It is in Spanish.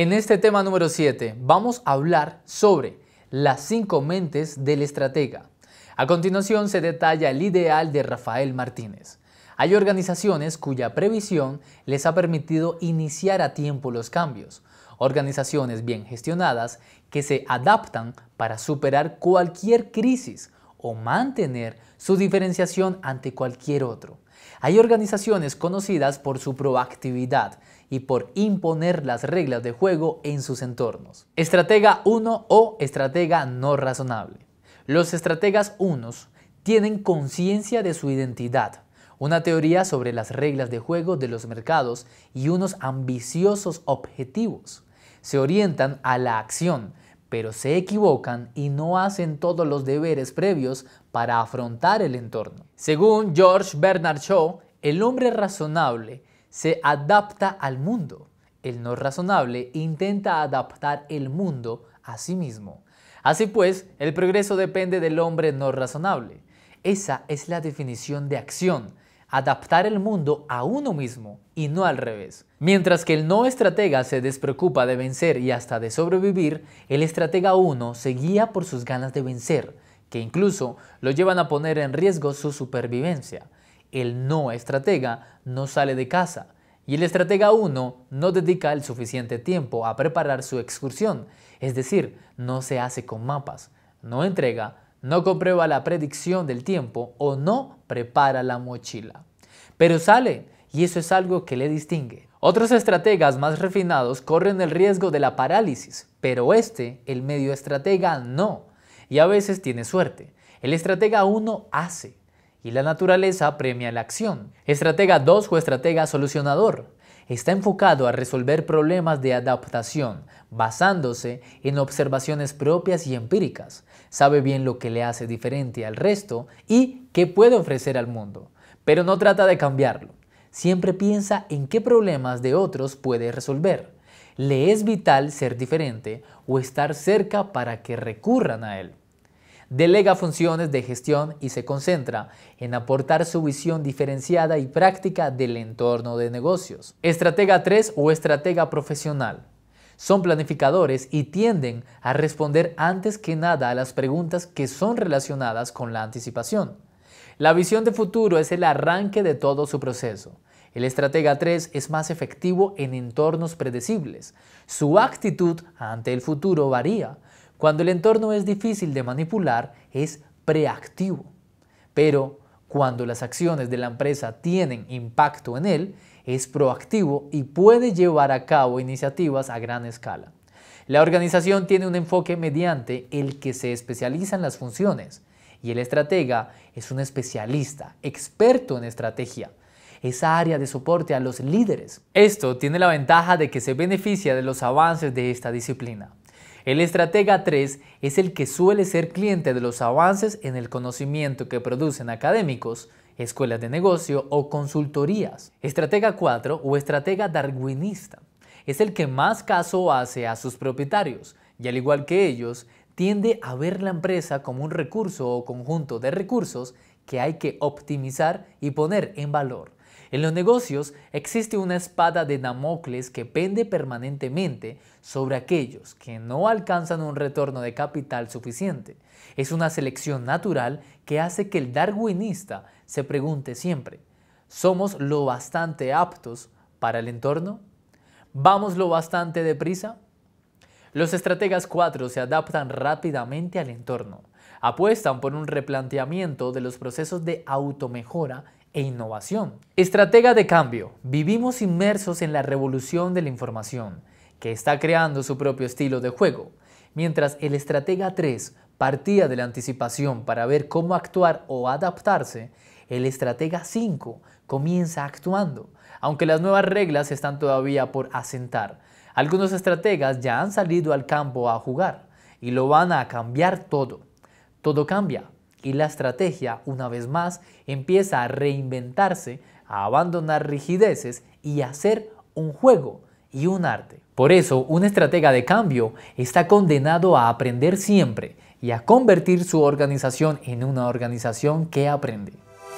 En este tema número 7 vamos a hablar sobre las cinco mentes del estratega. A continuación se detalla el ideal de Rafael Martínez. Hay organizaciones cuya previsión les ha permitido iniciar a tiempo los cambios, organizaciones bien gestionadas que se adaptan para superar cualquier crisis o mantener su diferenciación ante cualquier otro. Hay organizaciones conocidas por su proactividad y por imponer las reglas de juego en sus entornos. Estratega 1 o estratega no razonable. Los estrategas 1 tienen conciencia de su identidad, una teoría sobre las reglas de juego de los mercados y unos ambiciosos objetivos. Se orientan a la acción, pero se equivocan y no hacen todos los deberes previos para afrontar el entorno. Según George Bernard Shaw, el hombre razonable se adapta al mundo. El no razonable intenta adaptar el mundo a sí mismo. Así pues, el progreso depende del hombre no razonable. Esa es la definición de acción adaptar el mundo a uno mismo y no al revés. Mientras que el no estratega se despreocupa de vencer y hasta de sobrevivir, el estratega 1 se guía por sus ganas de vencer, que incluso lo llevan a poner en riesgo su supervivencia. El no estratega no sale de casa y el estratega 1 no dedica el suficiente tiempo a preparar su excursión, es decir, no se hace con mapas, no entrega no comprueba la predicción del tiempo o no prepara la mochila. Pero sale y eso es algo que le distingue. Otros estrategas más refinados corren el riesgo de la parálisis, pero este, el medio estratega, no. Y a veces tiene suerte. El estratega 1 hace y la naturaleza premia la acción. Estratega 2 o estratega solucionador está enfocado a resolver problemas de adaptación, basándose en observaciones propias y empíricas. Sabe bien lo que le hace diferente al resto y qué puede ofrecer al mundo, pero no trata de cambiarlo. Siempre piensa en qué problemas de otros puede resolver. Le es vital ser diferente o estar cerca para que recurran a él. Delega funciones de gestión y se concentra en aportar su visión diferenciada y práctica del entorno de negocios. Estratega 3 o estratega profesional. Son planificadores y tienden a responder antes que nada a las preguntas que son relacionadas con la anticipación. La visión de futuro es el arranque de todo su proceso. El estratega 3 es más efectivo en entornos predecibles. Su actitud ante el futuro varía, cuando el entorno es difícil de manipular, es preactivo. Pero cuando las acciones de la empresa tienen impacto en él, es proactivo y puede llevar a cabo iniciativas a gran escala. La organización tiene un enfoque mediante el que se especializa en las funciones y el estratega es un especialista, experto en estrategia, esa área de soporte a los líderes. Esto tiene la ventaja de que se beneficia de los avances de esta disciplina. El estratega 3 es el que suele ser cliente de los avances en el conocimiento que producen académicos, escuelas de negocio o consultorías. Estratega 4 o estratega darwinista es el que más caso hace a sus propietarios y al igual que ellos, tiende a ver la empresa como un recurso o conjunto de recursos que hay que optimizar y poner en valor. En los negocios existe una espada de Damocles que pende permanentemente sobre aquellos que no alcanzan un retorno de capital suficiente. Es una selección natural que hace que el darwinista se pregunte siempre, ¿somos lo bastante aptos para el entorno? ¿Vamos lo bastante deprisa? Los estrategas 4 se adaptan rápidamente al entorno. Apuestan por un replanteamiento de los procesos de automejora e innovación. Estratega de cambio. Vivimos inmersos en la revolución de la información, que está creando su propio estilo de juego, mientras el estratega 3 partía de la anticipación para ver cómo actuar o adaptarse, el estratega 5 comienza actuando, aunque las nuevas reglas están todavía por asentar. Algunos estrategas ya han salido al campo a jugar y lo van a cambiar todo. Todo cambia, y la estrategia, una vez más, empieza a reinventarse, a abandonar rigideces y a hacer un juego y un arte. Por eso, un estratega de cambio está condenado a aprender siempre y a convertir su organización en una organización que aprende.